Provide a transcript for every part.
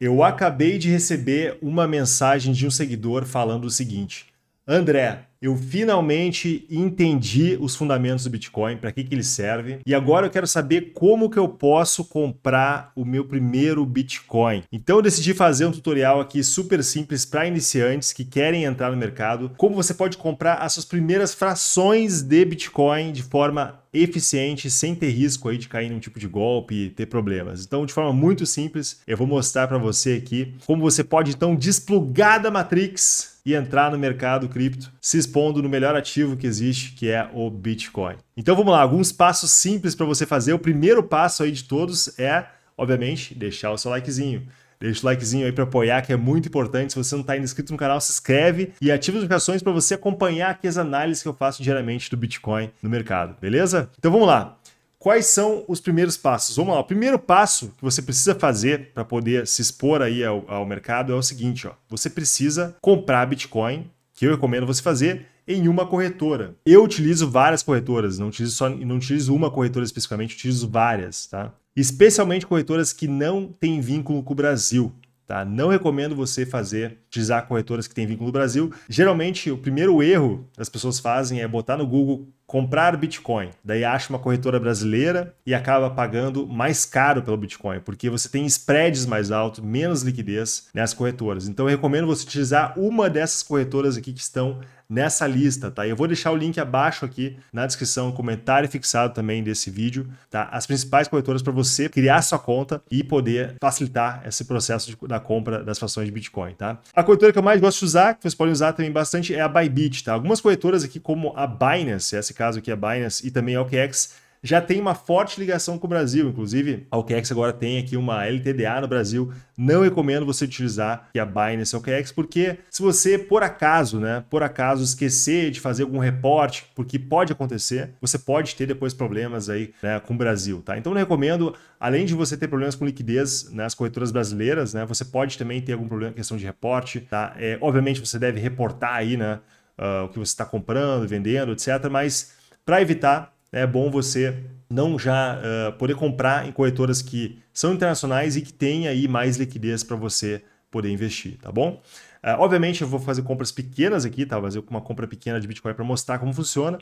Eu acabei de receber uma mensagem de um seguidor falando o seguinte: André, eu finalmente entendi os fundamentos do Bitcoin, para que, que ele serve, e agora eu quero saber como que eu posso comprar o meu primeiro Bitcoin. Então eu decidi fazer um tutorial aqui super simples para iniciantes que querem entrar no mercado, como você pode comprar as suas primeiras frações de Bitcoin de forma eficiente sem ter risco aí de cair num tipo de golpe e ter problemas. Então, de forma muito simples, eu vou mostrar para você aqui como você pode então desplugar da Matrix e entrar no mercado cripto, se expondo no melhor ativo que existe, que é o Bitcoin. Então vamos lá, alguns passos simples para você fazer. O primeiro passo aí de todos é, obviamente, deixar o seu likezinho. Deixa o likezinho aí para apoiar, que é muito importante. Se você não está inscrito no canal, se inscreve e ativa as notificações para você acompanhar aqui as análises que eu faço diariamente do Bitcoin no mercado, beleza? Então vamos lá. Quais são os primeiros passos? Vamos lá. O primeiro passo que você precisa fazer para poder se expor aí ao, ao mercado é o seguinte, ó. Você precisa comprar Bitcoin, que eu recomendo você fazer, em uma corretora. Eu utilizo várias corretoras, não utilizo só não utilizo uma corretora especificamente, utilizo várias, tá? especialmente corretoras que não têm vínculo com o Brasil. Tá? Não recomendo você fazer, utilizar corretoras que têm vínculo no Brasil. Geralmente, o primeiro erro que as pessoas fazem é botar no Google comprar Bitcoin. Daí acha uma corretora brasileira e acaba pagando mais caro pelo Bitcoin, porque você tem spreads mais altos, menos liquidez nessas corretoras. Então, eu recomendo você utilizar uma dessas corretoras aqui que estão nessa lista, tá? Eu vou deixar o link abaixo aqui na descrição, comentário fixado também desse vídeo, tá? As principais corretoras para você criar sua conta e poder facilitar esse processo de, da compra das frações de Bitcoin, tá? A corretora que eu mais gosto de usar, que vocês podem usar também bastante, é a Bybit, tá? Algumas corretoras aqui como a Binance, esse caso aqui é a Binance e também a OKEx, já tem uma forte ligação com o Brasil. Inclusive, a OKEx agora tem aqui uma LTDA no Brasil. Não recomendo você utilizar a Binance OKEx, porque se você, por acaso, né, por acaso esquecer de fazer algum reporte, porque pode acontecer, você pode ter depois problemas aí né, com o Brasil, tá? Então, não recomendo, além de você ter problemas com liquidez nas né, corretoras brasileiras, né, você pode também ter algum problema questão de reporte, tá? É, obviamente, você deve reportar aí, né, uh, o que você está comprando, vendendo, etc. Mas para evitar é bom você não já uh, poder comprar em corretoras que são internacionais e que têm aí mais liquidez para você poder investir, tá bom? Uh, obviamente eu vou fazer compras pequenas aqui, tá? Vou fazer uma compra pequena de Bitcoin para mostrar como funciona,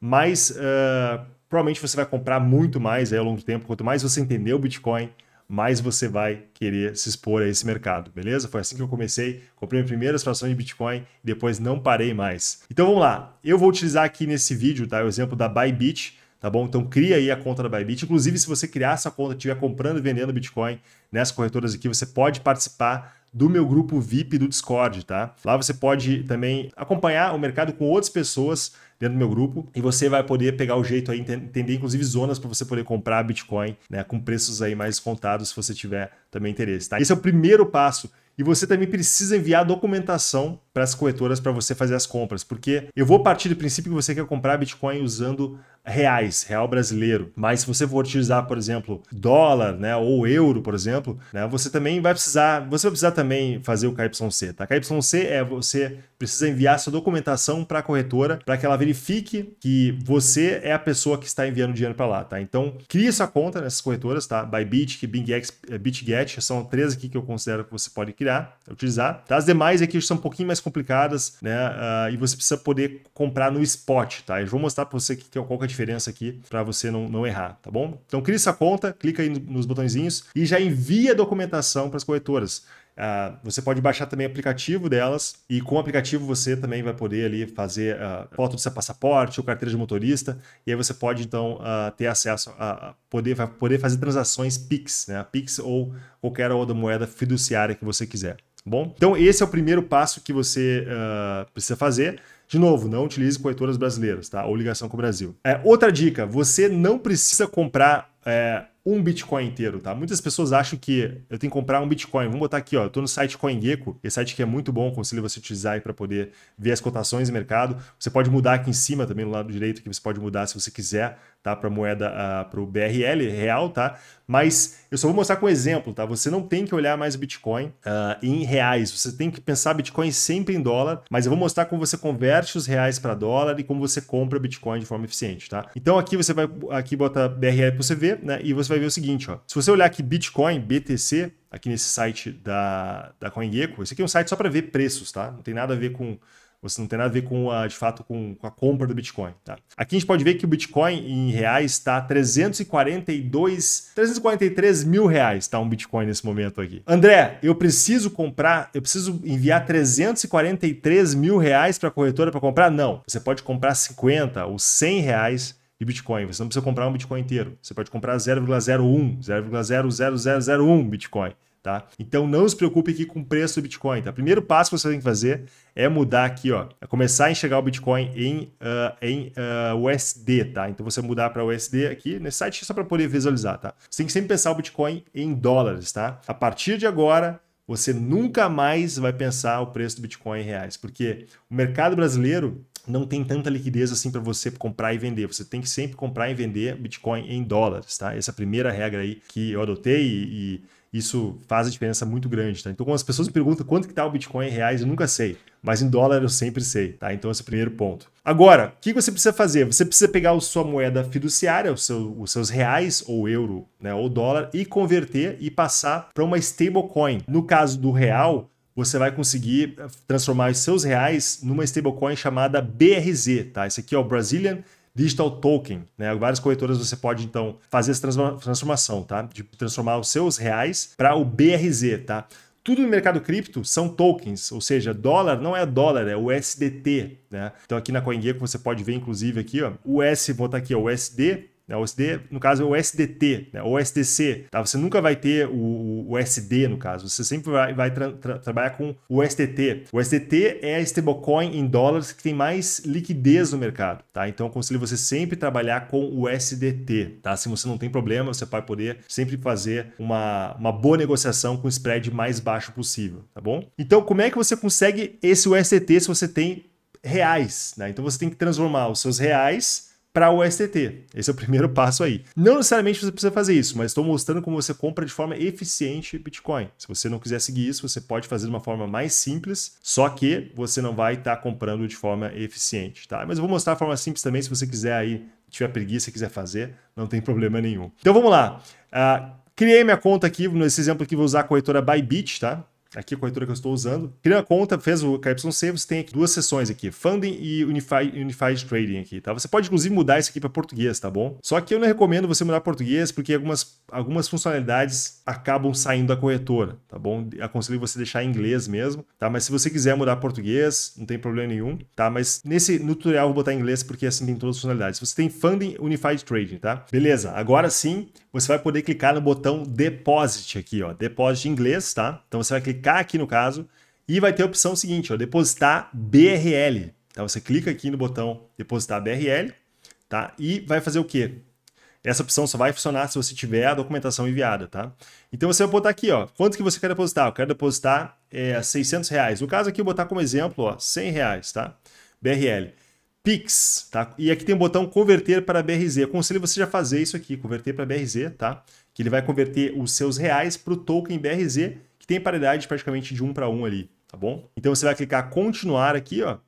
mas uh, provavelmente você vai comprar muito mais aí ao longo do tempo, quanto mais você entender o Bitcoin, mais você vai querer se expor a esse mercado, beleza? Foi assim que eu comecei, comprei minhas primeira fração de Bitcoin e depois não parei mais. Então vamos lá, eu vou utilizar aqui nesse vídeo tá, o exemplo da Bybit, tá bom? Então cria aí a conta da Bybit. Inclusive, se você criar essa conta e estiver comprando e vendendo Bitcoin nessas corretoras aqui, você pode participar do meu grupo VIP do Discord, tá? Lá você pode também acompanhar o mercado com outras pessoas dentro do meu grupo e você vai poder pegar o jeito aí, entender inclusive zonas para você poder comprar Bitcoin, né, com preços aí mais contados se você tiver também interesse, tá? Esse é o primeiro passo e você também precisa enviar documentação para as corretoras para você fazer as compras, porque eu vou partir do princípio que você quer comprar Bitcoin usando reais, real brasileiro. Mas se você for utilizar, por exemplo, dólar, né, ou euro, por exemplo, né, você também vai precisar, você vai precisar também fazer o KYC, tá? KYC é você precisa enviar sua documentação para a corretora para que ela verifique que você é a pessoa que está enviando dinheiro para lá, tá? Então, cria sua conta nessas corretoras, tá? Bybit, BingX, BitGet, são três aqui que eu considero que você pode criar, utilizar. Tá? As demais aqui são um pouquinho mais complicadas, né? Uh, e você precisa poder comprar no spot, tá? Eu vou mostrar para você que, que, qual que é a diferença aqui para você não, não errar, tá bom? Então cria essa conta, clica aí nos botõezinhos e já envia a documentação para as corretoras. Uh, você pode baixar também o aplicativo delas e com o aplicativo você também vai poder ali fazer uh, foto do seu passaporte ou carteira de motorista e aí você pode então uh, ter acesso a, a poder, poder fazer transações PIX, né? PIX ou qualquer outra moeda fiduciária que você quiser bom? Então, esse é o primeiro passo que você uh, precisa fazer. De novo, não utilize corretoras brasileiras, tá? Ou ligação com o Brasil. É, outra dica: você não precisa comprar é, um Bitcoin inteiro, tá? Muitas pessoas acham que eu tenho que comprar um Bitcoin. Vamos botar aqui, ó. Eu tô no site CoinGecko, esse site que é muito bom, aconselho você utilizar aí para poder ver as cotações de mercado. Você pode mudar aqui em cima também, no lado direito, que você pode mudar se você quiser, tá? Para moeda, uh, ah, para o BRL real, tá? Mas eu só vou mostrar com exemplo, tá? Você não tem que olhar mais Bitcoin uh, em reais, você tem que pensar Bitcoin sempre em dólar, mas eu vou mostrar como você converte os reais para dólar e como você compra Bitcoin de forma eficiente, tá? Então aqui você vai, aqui bota BRL para você ver, né? E você vai ver o seguinte, ó. Se você olhar aqui Bitcoin, BTC, aqui nesse site da, da CoinGecko, esse aqui é um site só para ver preços, tá? Não tem nada a ver com você não tem nada a ver com a, de fato, com, com a compra do Bitcoin. Tá? Aqui a gente pode ver que o Bitcoin em reais está 342, 343 mil reais, tá? Um Bitcoin nesse momento aqui. André, eu preciso comprar, eu preciso enviar 343 mil reais para a corretora para comprar? Não. Você pode comprar 50 ou 100 reais de Bitcoin. Você não precisa comprar um Bitcoin inteiro. Você pode comprar 0,01, 0,00001 Bitcoin. Tá? Então não se preocupe aqui com o preço do Bitcoin, tá? O primeiro passo que você tem que fazer é mudar aqui, ó, é começar a enxergar o Bitcoin em, uh, em uh, ah, USD, tá? Então você mudar para USD aqui nesse site só para poder visualizar, tá? Você tem que sempre pensar o Bitcoin em dólares, tá? A partir de agora você nunca mais vai pensar o preço do Bitcoin em reais, porque o mercado brasileiro não tem tanta liquidez assim para você comprar e vender. Você tem que sempre comprar e vender Bitcoin em dólares, tá? Essa é a primeira regra aí que eu adotei e, e isso faz a diferença muito grande, tá? Então, quando as pessoas me perguntam quanto que tá o Bitcoin em reais, eu nunca sei, mas em dólar eu sempre sei, tá? Então, esse é o primeiro ponto. Agora, o que você precisa fazer? Você precisa pegar a sua moeda fiduciária, os seus, os seus reais ou euro, né, ou dólar, e converter e passar para uma stablecoin. No caso do real, você vai conseguir eh, transformar os seus reais numa stablecoin chamada BRZ, tá? Esse aqui é o Brazilian digital token. Né? Várias corretoras você pode, então, fazer essa transformação, tá? De transformar os seus reais para o BRZ, tá? Tudo no mercado cripto são tokens, ou seja, dólar não é dólar, é o SDT, né? Então aqui na CoinGecko você pode ver, inclusive, aqui, ó, o S, vou botar aqui, ó, o SD, né? O SD, no caso, é o SDT, né? SDC. Tá? Você nunca vai ter o, o SD, no caso. Você sempre vai, vai tra tra trabalhar com o SDT. O SDT é a stablecoin em dólares que tem mais liquidez no mercado. Tá? Então, aconselho você sempre trabalhar com o SDT. Tá? Se você não tem problema, você vai poder sempre fazer uma, uma boa negociação com o spread mais baixo possível. Tá bom? Então, como é que você consegue esse USDT se você tem reais? Né? Então, você tem que transformar os seus reais para o STT. Esse é o primeiro passo aí. Não necessariamente você precisa fazer isso, mas estou mostrando como você compra de forma eficiente Bitcoin. Se você não quiser seguir isso, você pode fazer de uma forma mais simples, só que você não vai estar tá comprando de forma eficiente, tá? Mas eu vou mostrar a forma simples também, se você quiser aí, tiver preguiça e quiser fazer, não tem problema nenhum. Então vamos lá. Uh, criei minha conta aqui, nesse exemplo aqui vou usar a corretora Bybit, tá? aqui a corretora que eu estou usando. Criou a conta, fez o KYC, você tem aqui duas sessões aqui, Funding e Unified, Unified Trading aqui, tá? Você pode inclusive mudar isso aqui para português, tá bom? Só que eu não recomendo você mudar português porque algumas, algumas funcionalidades acabam saindo da corretora, tá bom? Aconselho você deixar em inglês mesmo, tá? Mas se você quiser mudar português, não tem problema nenhum, tá? Mas nesse no tutorial eu vou botar em inglês porque assim tem todas as funcionalidades. Você tem Funding Unified Trading, tá? Beleza, agora sim, você vai poder clicar no botão Deposit aqui, ó, Deposit em inglês, tá? Então você vai clicar aqui no caso e vai ter a opção seguinte, ó, depositar BRL. Então você clica aqui no botão depositar BRL, tá? E vai fazer o quê? Essa opção só vai funcionar se você tiver a documentação enviada, tá? Então você vai botar aqui, ó, quanto que você quer depositar? Eu quero depositar é, eh, 600 reais. No caso aqui, eu vou botar como exemplo, ó, 100 reais, tá? BRL. Pix, tá? E aqui tem o botão converter para BRZ. Eu aconselho você já fazer isso aqui, converter para BRZ, tá? Que ele vai converter os seus reais para o token BRZ, que tem paridade praticamente de um para um ali, tá bom? Então você vai clicar continuar aqui, ó.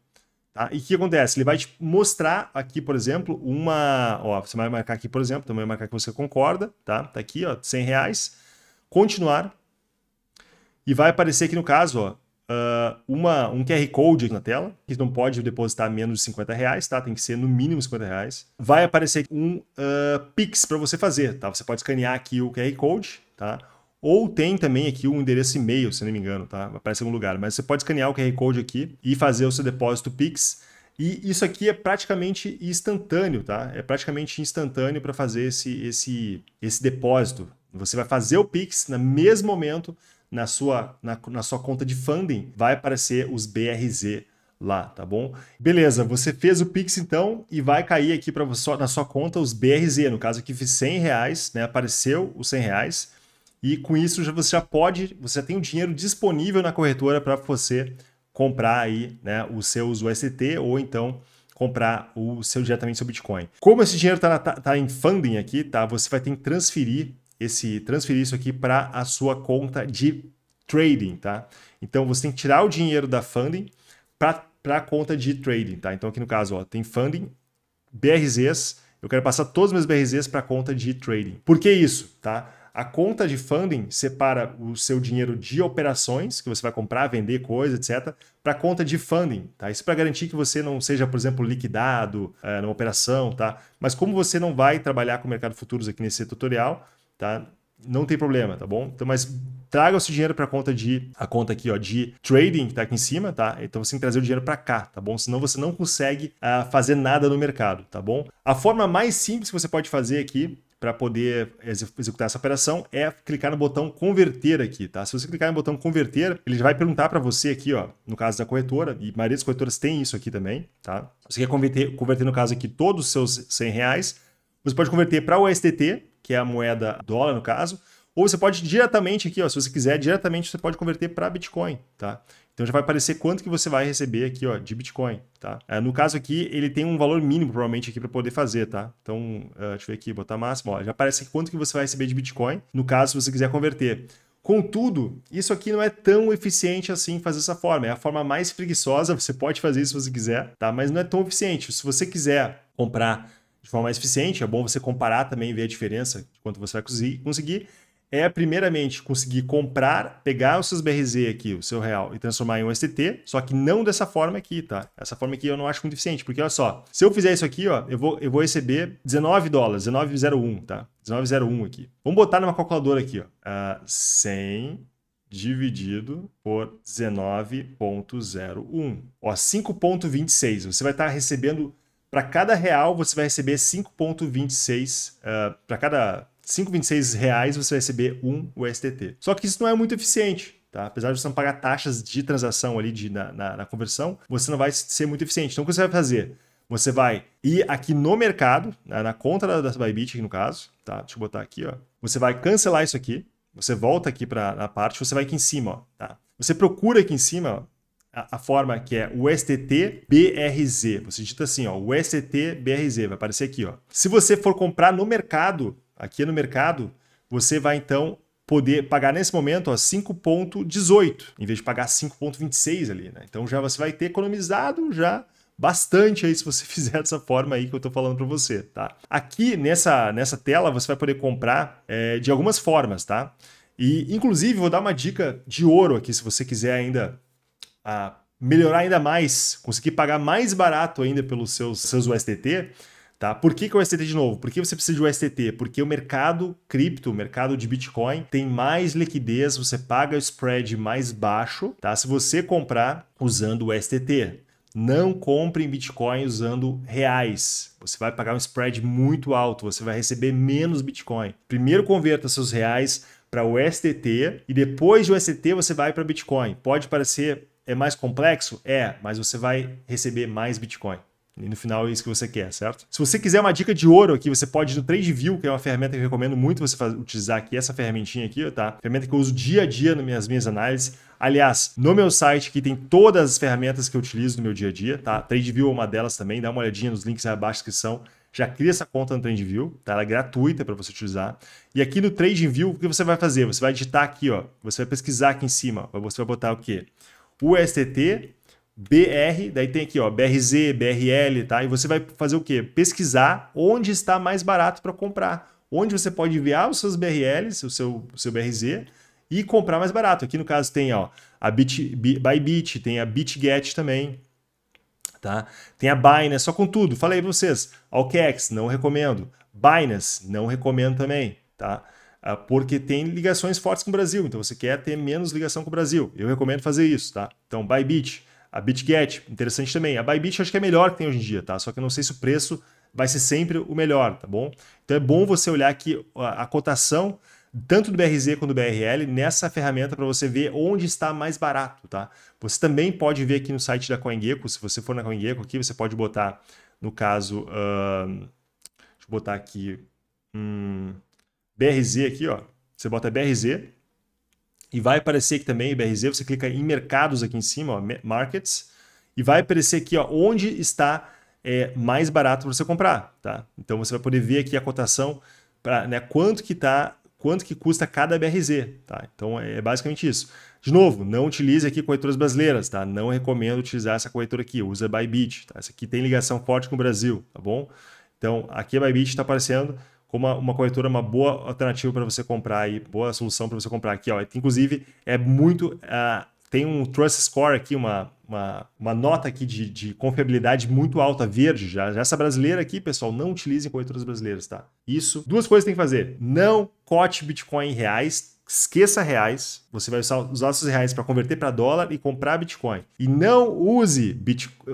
Tá? E o que acontece? Ele vai te mostrar aqui, por exemplo, uma... Ó, você vai marcar aqui, por exemplo, também marcar que você concorda, tá? Tá aqui, ó, 100 reais. Continuar. E vai aparecer aqui no caso, ó, Uh, uma, um QR Code na tela, que não pode depositar menos de 50 reais, tá? Tem que ser no mínimo 50 reais. Vai aparecer um uh, Pix para você fazer, tá? Você pode escanear aqui o QR Code, tá? Ou tem também aqui um endereço e-mail, se não me engano, tá? Aparece em algum lugar. Mas você pode escanear o QR Code aqui e fazer o seu depósito Pix. E isso aqui é praticamente instantâneo, tá? É praticamente instantâneo para fazer esse, esse, esse depósito. Você vai fazer o Pix no mesmo momento na sua, na, na sua conta de funding, vai aparecer os BRZ lá, tá bom? Beleza, você fez o Pix então e vai cair aqui para na sua conta os BRZ, no caso aqui fiz 100 reais, né? Apareceu os 100 reais e com isso já, você já pode, você tem o dinheiro disponível na corretora para você comprar aí, né? Os seus UST ou então comprar o seu diretamente seu Bitcoin. Como esse dinheiro está tá, tá em funding aqui, tá? Você vai ter que transferir esse transferir isso aqui para a sua conta de trading, tá? Então você tem que tirar o dinheiro da funding para a conta de trading, tá? Então aqui no caso, ó, tem funding, BRZs, eu quero passar todos os meus BRZs para a conta de trading. Por que isso, tá? A conta de funding separa o seu dinheiro de operações, que você vai comprar, vender coisa, etc., para a conta de funding, tá? Isso é para garantir que você não seja, por exemplo, liquidado é, numa operação, tá? Mas como você não vai trabalhar com o mercado futuros aqui nesse tutorial, tá? Não tem problema, tá bom? Então, mas traga o seu dinheiro para a conta de a conta aqui ó de trading que está aqui em cima tá então você tem que trazer o dinheiro para cá tá bom senão você não consegue uh, fazer nada no mercado tá bom a forma mais simples que você pode fazer aqui para poder executar essa operação é clicar no botão converter aqui, tá? Se você clicar no botão converter, ele vai perguntar para você aqui, ó, no caso da corretora, e a maioria das corretoras tem isso aqui também, tá? Você quer converter, converter no caso aqui todos os seus 100 reais, você pode converter para o USDT, que é a moeda dólar, no caso. Ou você pode diretamente aqui, ó, se você quiser, diretamente você pode converter para Bitcoin, tá? Então já vai aparecer quanto que você vai receber aqui, ó, de Bitcoin, tá? É, no caso aqui, ele tem um valor mínimo, provavelmente, aqui para poder fazer, tá? Então, uh, deixa eu ver aqui, botar máximo, ó, já aparece quanto que você vai receber de Bitcoin, no caso, se você quiser converter. Contudo, isso aqui não é tão eficiente assim fazer essa forma. É a forma mais preguiçosa, você pode fazer isso se você quiser, tá? Mas não é tão eficiente. Se você quiser comprar de forma mais eficiente, é bom você comparar também e ver a diferença de quanto você vai conseguir, é primeiramente conseguir comprar, pegar os seus BRZ aqui, o seu real, e transformar em um STT, só que não dessa forma aqui, tá? Essa forma aqui eu não acho muito eficiente, porque olha só, se eu fizer isso aqui, ó, eu vou, eu vou receber 19 dólares, 19,01, tá? 19,01 aqui. Vamos botar numa calculadora aqui, ó, uh, ah, 100 dividido por 19,01, ó, 5,26, você vai estar tá recebendo para cada real, você vai receber 5,26. Uh, para cada 5,26 reais, você vai receber 1 USDT. Só que isso não é muito eficiente. Tá? Apesar de você não pagar taxas de transação ali de, na, na, na conversão, você não vai ser muito eficiente. Então, o que você vai fazer? Você vai ir aqui no mercado, na, na conta da, da Bybit, aqui no caso, tá? Deixa eu botar aqui, ó. Você vai cancelar isso aqui, você volta aqui para a parte, você vai aqui em cima, ó, tá? Você procura aqui em cima, ó, a, forma que é o STT-BRZ. Você digita assim, ó, o STT-BRZ, vai aparecer aqui. Ó. Se você for comprar no mercado, aqui no mercado, você vai então poder pagar nesse momento 5.18, em vez de pagar 5.26 ali, né? Então já você vai ter economizado já bastante aí se você fizer dessa forma aí que eu tô falando para você, tá? Aqui nessa, nessa tela você vai poder comprar é, de algumas formas, tá? E inclusive vou dar uma dica de ouro aqui se você quiser ainda a melhorar ainda mais, conseguir pagar mais barato ainda pelos seus, seus USDT, Tá? Por que, que o USDT de novo? Por que você precisa de USDT? Porque o mercado cripto, o mercado de Bitcoin, tem mais liquidez, você paga o spread mais baixo tá? se você comprar usando o USDT. Não compre em Bitcoin usando reais. Você vai pagar um spread muito alto, você vai receber menos Bitcoin. Primeiro converta seus reais para o STT e depois do STT você vai para Bitcoin. Pode parecer é mais complexo? É, mas você vai receber mais Bitcoin. E no final é isso que você quer, certo? Se você quiser uma dica de ouro aqui, você pode ir no TradeView, que é uma ferramenta que eu recomendo muito você utilizar aqui, essa ferramentinha aqui, tá? Ferramenta que eu uso dia a dia nas minhas, minhas análises. Aliás, no meu site que tem todas as ferramentas que eu utilizo no meu dia a dia, tá? TradeView é uma delas também, dá uma olhadinha nos links aí abaixo que são já cria essa conta no TradeView, tá? Ela é gratuita para você utilizar. E aqui no TradeView, o que você vai fazer? Você vai digitar aqui, ó. Você vai pesquisar aqui em cima. Você vai botar o quê? USTT, BR, daí tem aqui, ó, BRZ, BRL, tá? E você vai fazer o quê? Pesquisar onde está mais barato para comprar. Onde você pode enviar os seus BRLs, o seu, o seu BRZ, e comprar mais barato. Aqui no caso tem, ó, a Bit, Bybit, tem a BitGet também, tá? Tem a Binance, só com tudo. Falei para vocês, Alkex, não recomendo. Binance, não recomendo também, tá? Ah, porque tem ligações fortes com o Brasil, então você quer ter menos ligação com o Brasil. Eu recomendo fazer isso, tá? Então, Bybit, a BitGet, interessante também. A Bybit acho que é a melhor que tem hoje em dia, tá? Só que eu não sei se o preço vai ser sempre o melhor, tá bom? Então é bom você olhar aqui a, cotação tanto do BRZ quanto do BRL nessa ferramenta para você ver onde está mais barato, tá? Você também pode ver aqui no site da CoinGecko, se você for na CoinGecko aqui, você pode botar, no caso, uh, deixa eu botar aqui, hum, BRZ aqui, ó. Você bota BRZ e vai aparecer aqui também BRZ. Você clica em mercados aqui em cima, ó, markets, e vai aparecer aqui, ó, onde está é, mais barato para você comprar, tá? Então você vai poder ver aqui a cotação para, né, quanto que tá, quanto que custa cada BRZ, tá? Então é, é basicamente isso. De novo, não utilize aqui corretoras brasileiras, tá? Não recomendo utilizar essa corretora aqui, usa Bybit, tá? Essa aqui tem ligação forte com o Brasil, tá bom? Então, aqui a Bybit está aparecendo como uma corretora uma boa alternativa para você comprar e boa solução para você comprar aqui. Ó. Inclusive, é muito. Uh, tem um Trust Score aqui, uma, uma, uma nota aqui de, de, confiabilidade muito alta, verde já. Essa brasileira aqui, pessoal, não utilizem corretoras brasileiras, tá? Isso. Duas coisas tem que fazer. Não cote Bitcoin em reais Esqueça reais, você vai usar, usar seus reais para converter para dólar e comprar Bitcoin. E não use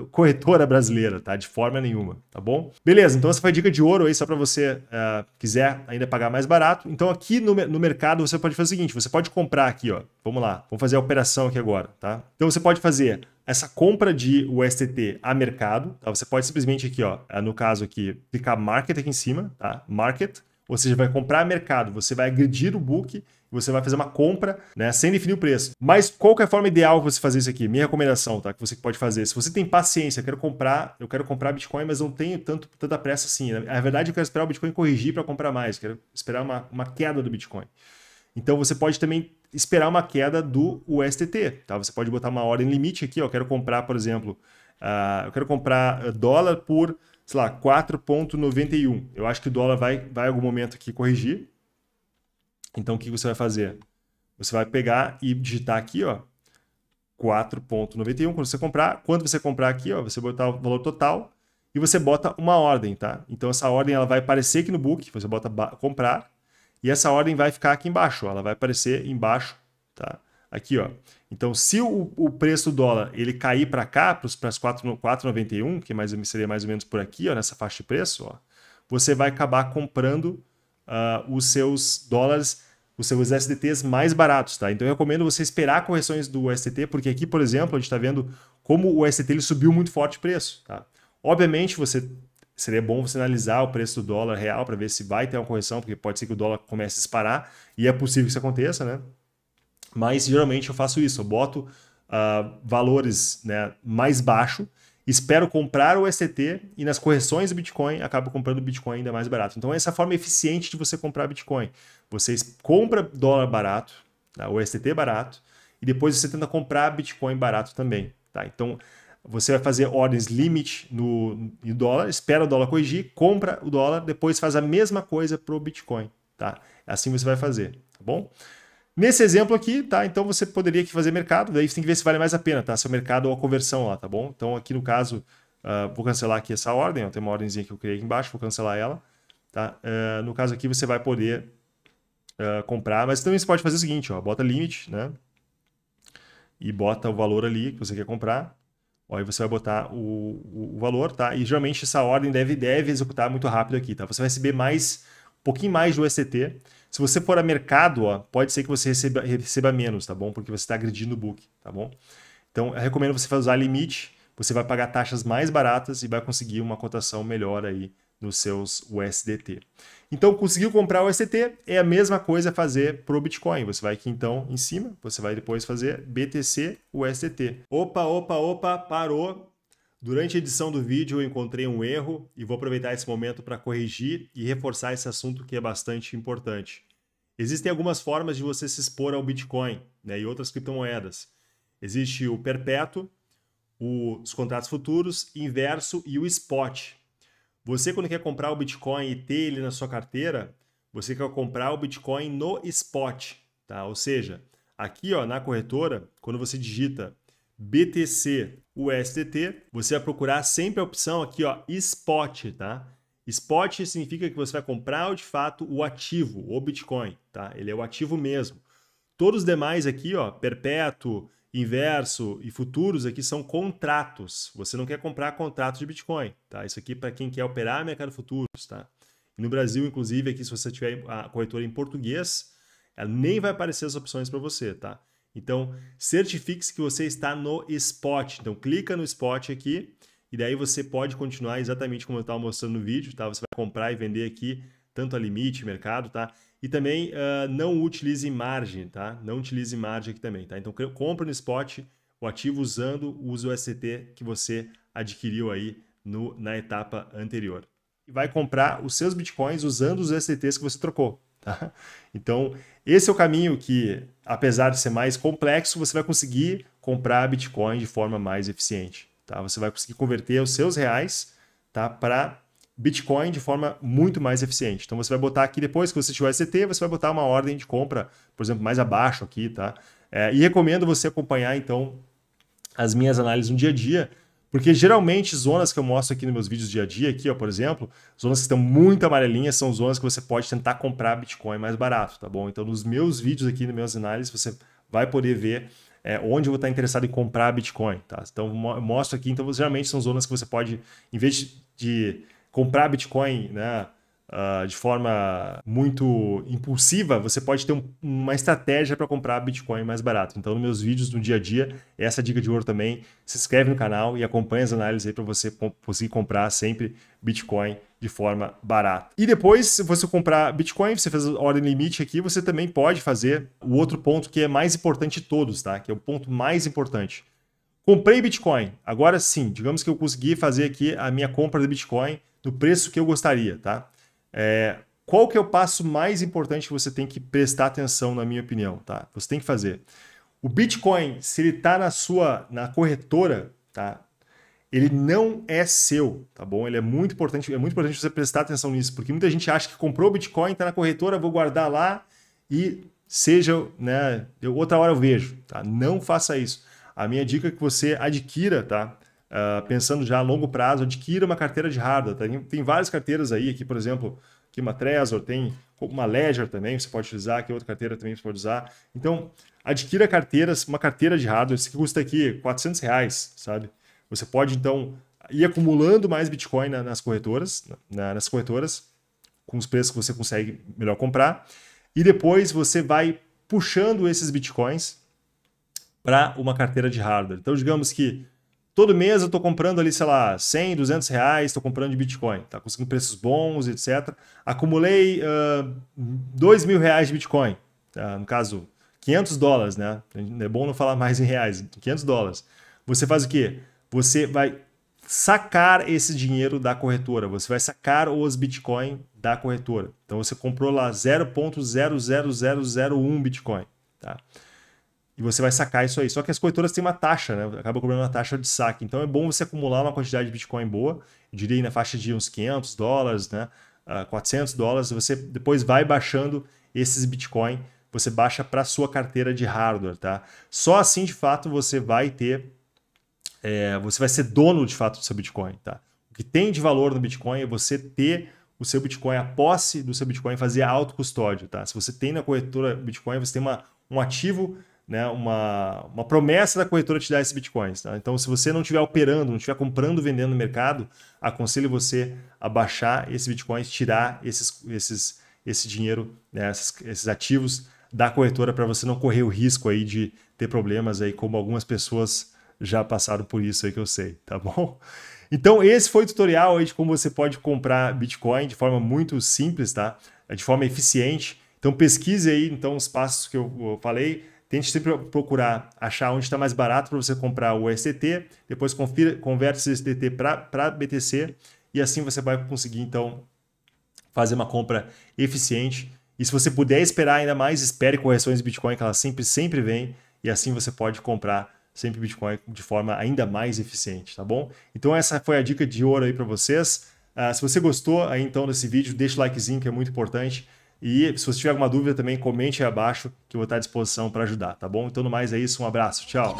corretora brasileira, tá? De forma nenhuma, tá bom? Beleza, então essa foi a dica de ouro aí, só para você uh, quiser ainda pagar mais barato. Então aqui no, no mercado você pode fazer o seguinte, você pode comprar aqui, ó. Vamos lá, vamos fazer a operação aqui agora, tá? Então você pode fazer essa compra de USDT a mercado, tá? Você pode simplesmente aqui, ó, eh, no caso aqui, clicar market aqui em cima, tá? Market, ou seja, vai comprar mercado, você vai agredir o book você vai fazer uma compra, né, sem definir o preço. Mas qual que é a forma ideal para você fazer isso aqui? Minha recomendação, tá, que você pode fazer. Se você tem paciência, eu quero comprar, eu quero comprar Bitcoin, mas não tenho tanto tanta pressa assim. Né? Na verdade, eu quero esperar o Bitcoin corrigir para comprar mais, quero esperar uma, uma queda do Bitcoin. Então você pode também esperar uma queda do USDT, tá? Você pode botar uma ordem limite aqui, ó, eu quero comprar, por exemplo, uh, eu quero comprar eh, dólar por, sei lá, 4.91. Eu acho que o dólar vai vai algum momento aqui corrigir, então, o que você vai fazer? Você vai pegar e digitar aqui, ó, 4.91 quando você comprar. Quando você comprar aqui, ó, você botar o valor total e você bota uma ordem, tá? Então essa ordem ela vai aparecer aqui no book, você bota comprar e essa ordem vai ficar aqui embaixo, ó, ela vai aparecer embaixo, tá? Aqui, ó. Então, se o, o preço do dólar ele cair para cá, para as 4,91, que é mais seria mais ou menos por aqui, ó, nessa faixa de preço, ó, você vai acabar comprando uh, os seus dólares os seus SDTs mais baratos, tá? Então eu recomendo você esperar correções do STT, porque aqui, por exemplo, a gente está vendo como o STT ele subiu muito forte de preço, tá? Obviamente, você seria bom você analisar o preço do dólar real para ver se vai ter uma correção, porque pode ser que o dólar comece a disparar e é possível que isso aconteça, né? Mas geralmente eu faço isso, eu boto uh, valores né, mais baixo espero comprar o STT e nas correções do Bitcoin acabo comprando Bitcoin ainda mais barato. Então, essa é a forma eficiente de você comprar Bitcoin. Você compra dólar barato, tá? o STT barato, e depois você tenta comprar Bitcoin barato também. Tá? Então, você vai fazer ordens limite no, no dólar, espera o dólar corrigir, compra o dólar, depois faz a mesma coisa para o Bitcoin. Tá? É assim você vai fazer, tá bom? Nesse exemplo aqui, tá? Então você poderia aqui fazer mercado, daí você tem que ver se vale mais a pena, tá? Seu mercado ou a conversão lá, tá bom? Então aqui no caso, uh, vou cancelar aqui essa ordem, ó, tem uma ordemzinha que eu criei aqui embaixo, vou cancelar ela, tá? Uh, no caso aqui você vai poder uh, comprar, mas também você pode fazer o seguinte, ó, bota limite, né? E bota o valor ali que você quer comprar, Aí você vai botar o, o, valor, tá? E geralmente essa ordem deve, deve executar muito rápido aqui, tá? Você vai receber mais, um pouquinho mais do ECT se você for a mercado, ó, pode ser que você receba, receba menos, tá bom? Porque você está agredindo o book, tá bom? Então, eu recomendo você usar limite, você vai pagar taxas mais baratas e vai conseguir uma cotação melhor aí nos seus USDT. Então, conseguiu comprar o USDT, é a mesma coisa fazer para o Bitcoin. Você vai aqui então em cima, você vai depois fazer BTC USDT. Opa, opa, opa, parou. Durante a edição do vídeo eu encontrei um erro e vou aproveitar esse momento para corrigir e reforçar esse assunto que é bastante importante. Existem algumas formas de você se expor ao Bitcoin né, e outras criptomoedas. Existe o perpétuo, os contratos futuros, inverso e o spot. Você, quando quer comprar o Bitcoin e ter ele na sua carteira, você quer comprar o Bitcoin no spot. Tá? Ou seja, aqui ó, na corretora, quando você digita BTC o STT, você vai procurar sempre a opção aqui, ó, spot, tá? Spot significa que você vai comprar de fato o ativo, o Bitcoin, tá? Ele é o ativo mesmo. Todos os demais aqui, ó, perpétuo, inverso e futuros aqui são contratos. Você não quer comprar contrato de Bitcoin, tá? Isso aqui é para quem quer operar mercado futuros, tá? No Brasil, inclusive, aqui se você tiver a corretora em português, ela nem vai aparecer as opções para você, tá? Então, certifique-se que você está no spot. Então, clica no spot aqui e daí você pode continuar exatamente como eu estava mostrando no vídeo, tá? Você vai comprar e vender aqui tanto a limite, mercado, tá? E também uh, não utilize margem, tá? Não utilize margem aqui também, tá? Então, compra no spot o ativo usando o uso ST que você adquiriu aí no, na etapa anterior. E vai comprar os seus bitcoins usando os STs que você trocou. Tá? Então, esse é o caminho que, apesar de ser mais complexo, você vai conseguir comprar Bitcoin de forma mais eficiente. Tá? Você vai conseguir converter os seus reais tá? para Bitcoin de forma muito mais eficiente. Então, você vai botar aqui, depois que você tiver CT, você vai botar uma ordem de compra, por exemplo, mais abaixo aqui. Tá? É, e recomendo você acompanhar, então, as minhas análises no dia a dia, porque geralmente zonas que eu mostro aqui nos meus vídeos dia a dia, aqui, ó, por exemplo, zonas que estão muito amarelinhas são zonas que você pode tentar comprar Bitcoin mais barato, tá bom? Então, nos meus vídeos aqui, nos meus análises, você vai poder ver é, onde eu vou estar interessado em comprar Bitcoin, tá? Então, eu mostro aqui. Então, geralmente são zonas que você pode, em vez de comprar Bitcoin, né? Uh, de forma muito impulsiva, você pode ter um, uma estratégia para comprar Bitcoin mais barato. Então, nos meus vídeos do dia a dia, é essa dica de ouro também. Se inscreve no canal e acompanha as análises aí para você conseguir comprar sempre Bitcoin de forma barata. E depois, se você comprar Bitcoin, você fez a ordem limite aqui, você também pode fazer o outro ponto que é mais importante de todos, tá? Que é o ponto mais importante. Comprei Bitcoin. Agora sim, digamos que eu consegui fazer aqui a minha compra de Bitcoin no preço que eu gostaria, tá? É, qual que é o passo mais importante que você tem que prestar atenção, na minha opinião, tá? Você tem que fazer. O Bitcoin, se ele está na sua, na corretora, tá? Ele não é seu, tá bom? Ele é muito importante, é muito importante você prestar atenção nisso, porque muita gente acha que comprou o Bitcoin, está na corretora, vou guardar lá e seja, né? outra hora eu vejo, tá? Não faça isso. A minha dica é que você adquira, tá? Uh, pensando já a longo prazo, adquira uma carteira de hardware. Tem, tem várias carteiras aí, aqui, por exemplo, aqui uma Trezor, tem uma Ledger também, você pode utilizar, aqui outra carteira também você pode usar. Então, adquira carteiras, uma carteira de hardware, isso que custa aqui 400 reais, sabe? Você pode, então, ir acumulando mais Bitcoin na, nas corretoras, na, nas corretoras, com os preços que você consegue melhor comprar, e depois você vai puxando esses Bitcoins para uma carteira de hardware. Então, digamos que todo mês eu estou comprando ali, sei lá, 100, 200 reais, estou comprando de Bitcoin, tá conseguindo preços bons, etc. Acumulei uh, 2 mil reais de Bitcoin, tá? no caso, 500 dólares, né? É bom não falar mais em reais, 500 dólares. Você faz o quê? Você vai sacar esse dinheiro da corretora, você vai sacar os Bitcoin da corretora. Então você comprou lá 0.00001 Bitcoin, tá? e você vai sacar isso aí. Só que as corretoras têm uma taxa, né? Acaba cobrando uma taxa de saque. Então é bom você acumular uma quantidade de Bitcoin boa, eu diria na faixa de uns 500 dólares, né? Uh, ah, 400 dólares. Você depois vai baixando esses Bitcoin, você baixa para sua carteira de hardware, tá? Só assim de fato você vai ter, é, você vai ser dono de fato do seu Bitcoin, tá? O que tem de valor no Bitcoin é você ter o seu Bitcoin, a posse do seu Bitcoin, fazer alto custódio, tá? Se você tem na corretora Bitcoin, você tem uma, um ativo né, uma, uma promessa da corretora te dar esses bitcoins. Tá? Então, se você não estiver operando, não estiver comprando, vendendo no mercado, aconselho você a baixar esse bitcoin, tirar esses, esses, esse dinheiro, né, esses, esses, ativos da corretora para você não correr o risco aí de ter problemas aí, como algumas pessoas já passaram por isso aí que eu sei, tá bom? Então, esse foi o tutorial aí de como você pode comprar Bitcoin de forma muito simples, tá? É de forma eficiente. Então, pesquise aí então os passos que eu falei Tente sempre procurar achar onde está mais barato para você comprar o STT, depois confira, converte esse STT para BTC e assim você vai conseguir então fazer uma compra eficiente. E se você puder esperar ainda mais, espere correções de Bitcoin, que ela sempre, sempre vem, e assim você pode comprar sempre Bitcoin de forma ainda mais eficiente, tá bom? Então essa foi a dica de ouro aí para vocês. Uh, se você gostou aí então desse vídeo, deixa o likezinho que é muito importante. E se você tiver alguma dúvida também, comente aí abaixo que eu vou estar à disposição para ajudar, tá bom? Então, no mais é isso, um abraço, tchau!